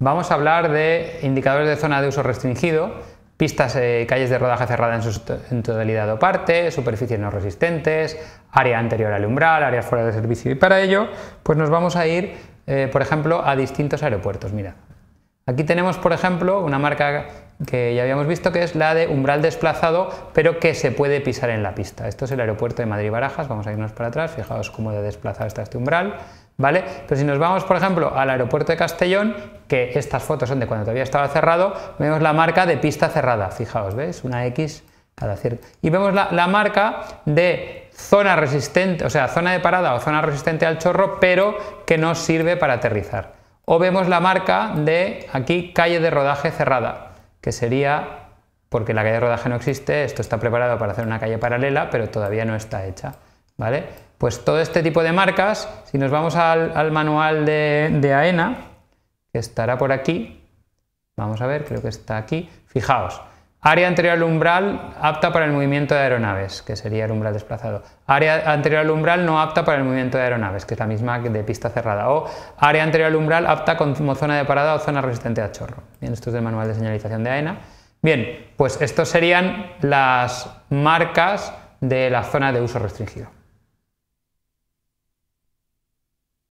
Vamos a hablar de indicadores de zona de uso restringido, pistas, eh, calles de rodaje cerrada en totalidad o parte, superficies no resistentes, área anterior al umbral, áreas fuera de servicio. Y para ello, pues nos vamos a ir, eh, por ejemplo, a distintos aeropuertos. Mira, aquí tenemos, por ejemplo, una marca que ya habíamos visto que es la de umbral desplazado, pero que se puede pisar en la pista. Esto es el aeropuerto de Madrid-Barajas, vamos a irnos para atrás, fijaos cómo de desplazado está este umbral. ¿vale? Pero si nos vamos, por ejemplo, al aeropuerto de Castellón, que estas fotos son de cuando todavía estaba cerrado, vemos la marca de pista cerrada, fijaos, ¿ves? Una X cada cierto. Y vemos la marca de zona resistente, o sea, zona de parada o zona resistente al chorro, pero que no sirve para aterrizar. O vemos la marca de aquí calle de rodaje cerrada, que sería porque la calle de rodaje no existe, esto está preparado para hacer una calle paralela, pero todavía no está hecha. ¿vale? Pues todo este tipo de marcas, si nos vamos al, manual de, AENA, que estará por aquí, vamos a ver, creo que está aquí, fijaos, área anterior al umbral apta para el movimiento de aeronaves, que sería el umbral desplazado, área anterior al umbral no apta para el movimiento de aeronaves, que es la misma de pista cerrada, o área anterior al umbral apta como zona de parada o zona resistente a chorro. Bien, esto es del manual de señalización de AENA. Bien, pues estos serían las marcas de la zona de uso restringido.